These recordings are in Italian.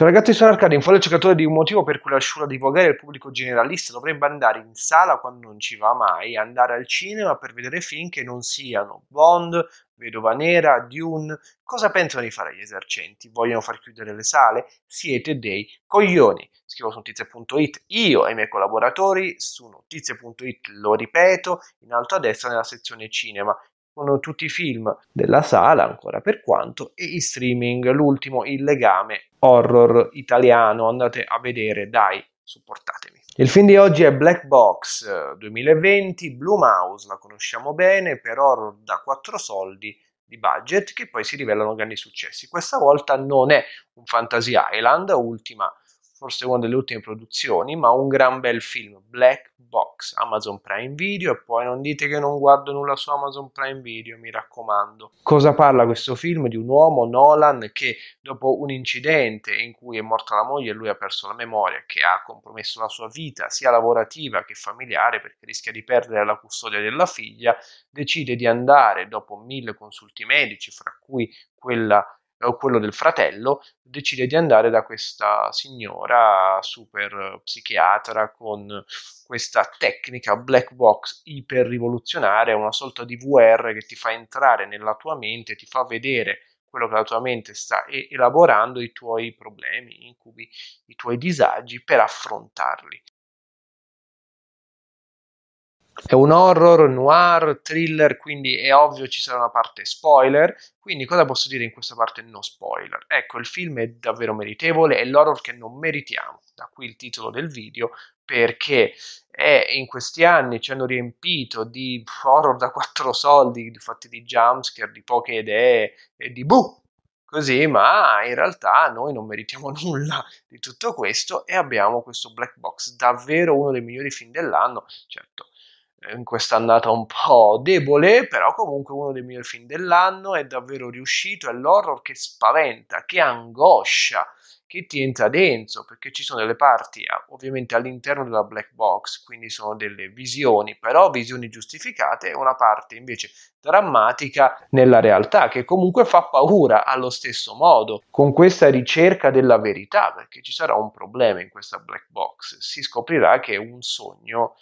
Ciao ragazzi, sono Arcadio, un folle giocatore di un motivo per cui la sciura di vogare il pubblico generalista dovrebbe andare in sala quando non ci va mai, andare al cinema per vedere film che non siano Bond, Vedova Nera, Dune. Cosa pensano di fare gli esercenti? Vogliono far chiudere le sale? Siete dei coglioni. Scrivo su notizie.it io e i miei collaboratori, su notizie.it lo ripeto, in alto a destra nella sezione cinema tutti i film della sala ancora per quanto e i streaming, l'ultimo il legame horror italiano, andate a vedere, dai, supportatemi. Il film di oggi è Black Box 2020, eh, Blue Mouse, la conosciamo bene, per horror da 4 soldi di budget che poi si rivelano grandi successi. Questa volta non è un Fantasy Island, ultima forse una delle ultime produzioni, ma un gran bel film, Black Box, Amazon Prime Video, e poi non dite che non guardo nulla su Amazon Prime Video, mi raccomando. Cosa parla questo film? Di un uomo, Nolan, che dopo un incidente in cui è morta la moglie e lui ha perso la memoria, che ha compromesso la sua vita sia lavorativa che familiare perché rischia di perdere la custodia della figlia, decide di andare dopo mille consulti medici, fra cui quella o quello del fratello, decide di andare da questa signora super psichiatra con questa tecnica black box iper rivoluzionaria, una sorta di VR che ti fa entrare nella tua mente, ti fa vedere quello che la tua mente sta elaborando, i tuoi problemi, incubi, i tuoi disagi per affrontarli è un horror, noir, thriller, quindi è ovvio ci sarà una parte spoiler, quindi cosa posso dire in questa parte no spoiler? Ecco, il film è davvero meritevole, è l'horror che non meritiamo, da qui il titolo del video, perché è, in questi anni ci hanno riempito di horror da quattro soldi, fatti di jumpscare, di poche idee e di buh, così, ma in realtà noi non meritiamo nulla di tutto questo e abbiamo questo black box, davvero uno dei migliori film dell'anno, certo in questa annata un po' debole, però comunque uno dei miei film dell'anno, è davvero riuscito, è l'horror che spaventa, che angoscia, che ti entra dentro, perché ci sono delle parti ovviamente all'interno della black box, quindi sono delle visioni, però visioni giustificate, e una parte invece drammatica nella realtà, che comunque fa paura allo stesso modo, con questa ricerca della verità, perché ci sarà un problema in questa black box, si scoprirà che è un sogno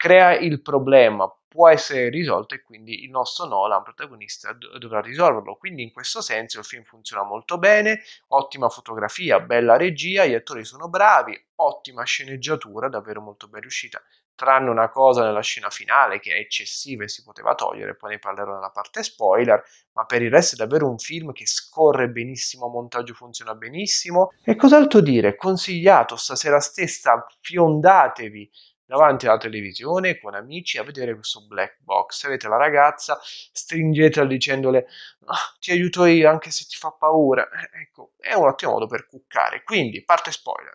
crea il problema, può essere risolto e quindi il nostro Nolan, protagonista, dovrà risolverlo. Quindi in questo senso il film funziona molto bene, ottima fotografia, bella regia, gli attori sono bravi, ottima sceneggiatura, davvero molto ben riuscita, tranne una cosa nella scena finale che è eccessiva e si poteva togliere, poi ne parlerò nella parte spoiler, ma per il resto è davvero un film che scorre benissimo, montaggio funziona benissimo. E cos'altro dire? Consigliato stasera stessa, fiondatevi davanti alla televisione con amici a vedere questo black box. Se avete la ragazza, stringetela dicendole ah, ti aiuto io anche se ti fa paura. Eh, ecco, è un ottimo modo per cuccare. Quindi, parte spoiler.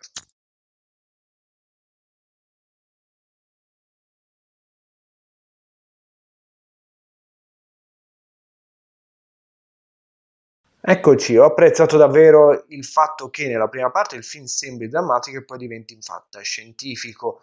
Eccoci, ho apprezzato davvero il fatto che nella prima parte il film sembri drammatico e poi diventi infatti scientifico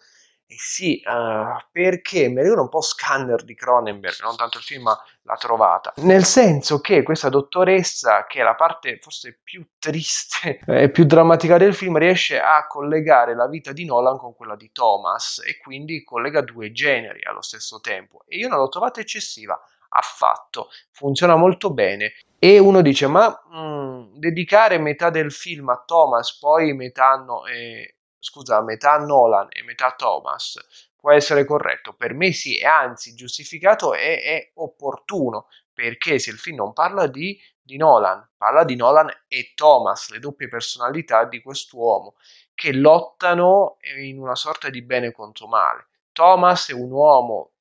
e eh sì, uh, perché mi arriva un po' scanner di Cronenberg, non tanto il film, ma l'ha trovata. Nel senso che questa dottoressa, che è la parte forse più triste e più drammatica del film, riesce a collegare la vita di Nolan con quella di Thomas e quindi collega due generi allo stesso tempo. E io non l'ho trovata eccessiva affatto, funziona molto bene. E uno dice: Ma mh, mm, dedicare metà del film a Thomas, poi metà no, eh, scusa, metà Nolan e metà Thomas può essere corretto, per me sì, è anzi giustificato e è opportuno, perché se il film non parla di, di Nolan, parla di Nolan e Thomas, le doppie personalità di quest'uomo, che lottano in una sorta di bene contro male. Thomas è un uomo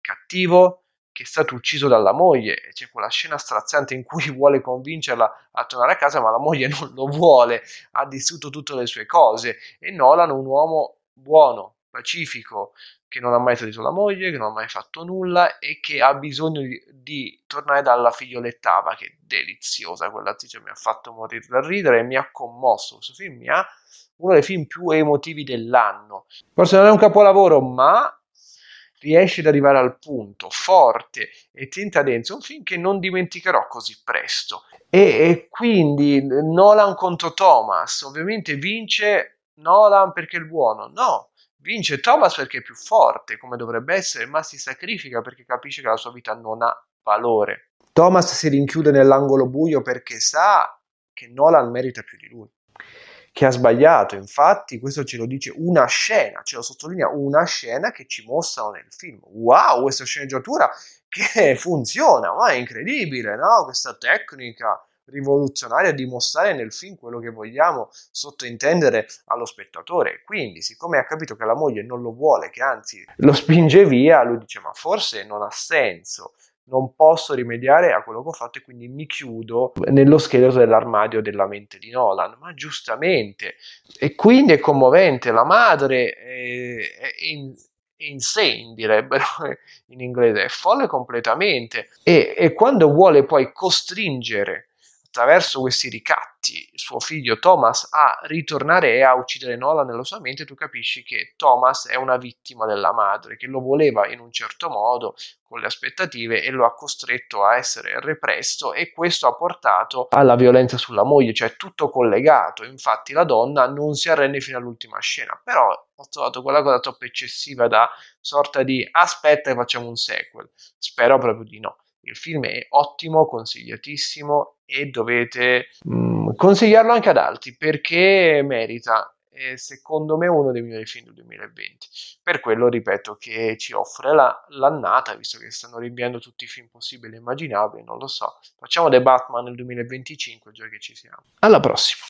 cattivo, che è stato ucciso dalla moglie. C'è quella scena straziante in cui vuole convincerla a tornare a casa, ma la moglie non lo vuole, ha distrutto tutte le sue cose. E Nolan, un uomo buono, pacifico, che non ha mai tradito la moglie, che non ha mai fatto nulla e che ha bisogno di, di tornare dalla figliolettava, che è deliziosa quell'attrice, mi ha fatto morire dal ridere e mi ha commosso. Questo film mi ha uno dei film più emotivi dell'anno. Forse non è un capolavoro, ma riesce ad arrivare al punto, forte e tinta densa, un film che non dimenticherò così presto. E, e quindi Nolan contro Thomas, ovviamente vince Nolan perché è il buono, no, vince Thomas perché è più forte, come dovrebbe essere, ma si sacrifica perché capisce che la sua vita non ha valore. Thomas si rinchiude nell'angolo buio perché sa che Nolan merita più di lui che ha sbagliato. Infatti, questo ce lo dice una scena, ce lo sottolinea una scena che ci mostrano nel film. Wow, questa sceneggiatura che funziona, ma è incredibile, no? Questa tecnica rivoluzionaria di mostrare nel film quello che vogliamo sottintendere allo spettatore. Quindi, siccome ha capito che la moglie non lo vuole, che anzi lo spinge via, lui dice: Ma forse non ha senso non posso rimediare a quello che ho fatto e quindi mi chiudo nello scheletro dell'armadio della mente di Nolan, ma giustamente. E quindi è commovente, la madre è, è in, insane, direbbero in inglese, è folle completamente. E, e, quando vuole poi costringere attraverso questi ricatti suo figlio Thomas a ritornare e a uccidere Nola nella sua mente, tu capisci che Thomas è una vittima della madre, che lo voleva in un certo modo, con le aspettative, e lo ha costretto a essere represso e questo ha portato alla violenza sulla moglie, cioè tutto collegato. Infatti la donna non si arrende fino all'ultima scena, però ho trovato quella cosa troppo eccessiva da sorta di aspetta e facciamo un sequel. Spero proprio di no. Il film è ottimo, consigliatissimo e dovete mh, mm, consigliarlo anche ad altri perché merita. È secondo me uno dei migliori film del 2020. Per quello ripeto che ci offre la, l'annata, visto che stanno rinviando tutti i film possibili e immaginabili, non lo so. Facciamo The Batman nel 2025, già che ci siamo. Alla prossima!